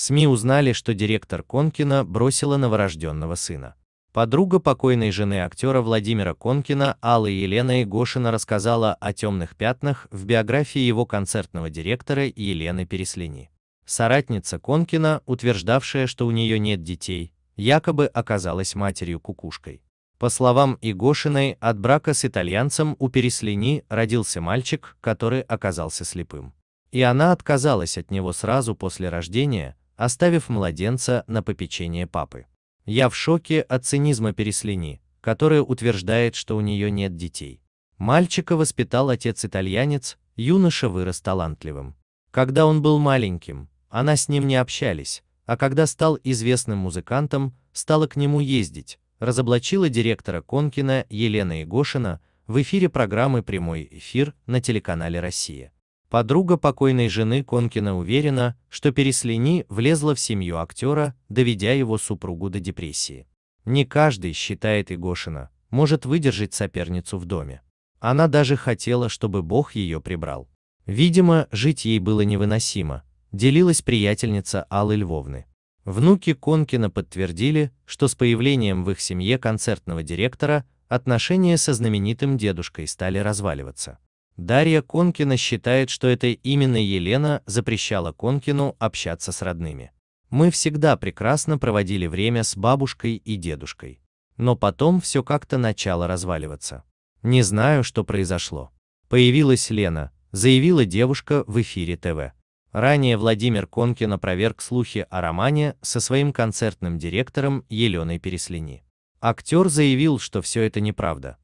СМИ узнали, что директор Конкина бросила новорожденного сына. Подруга покойной жены актера Владимира Конкина Алла Елена Игошина рассказала о темных пятнах в биографии его концертного директора Елены Переслини. Соратница Конкина, утверждавшая, что у нее нет детей, якобы оказалась матерью-кукушкой. По словам Игошиной, от брака с итальянцем у Переслини родился мальчик, который оказался слепым. И она отказалась от него сразу после рождения, оставив младенца на попечение папы. Я в шоке от цинизма Переслини, которая утверждает, что у нее нет детей. Мальчика воспитал отец-итальянец, юноша вырос талантливым. Когда он был маленьким, она с ним не общались, а когда стал известным музыкантом, стала к нему ездить, разоблачила директора Конкина Елена Егошина в эфире программы «Прямой эфир» на телеканале «Россия». Подруга покойной жены Конкина уверена, что Переслини влезла в семью актера, доведя его супругу до депрессии. Не каждый, считает Игошина, может выдержать соперницу в доме. Она даже хотела, чтобы Бог ее прибрал. Видимо, жить ей было невыносимо, делилась приятельница Аллы Львовны. Внуки Конкина подтвердили, что с появлением в их семье концертного директора отношения со знаменитым дедушкой стали разваливаться. Дарья Конкина считает, что это именно Елена запрещала Конкину общаться с родными. Мы всегда прекрасно проводили время с бабушкой и дедушкой. Но потом все как-то начало разваливаться. Не знаю, что произошло. Появилась Лена, заявила девушка в эфире ТВ. Ранее Владимир Конкин опроверг слухи о романе со своим концертным директором Еленой Переслини. Актер заявил, что все это неправда.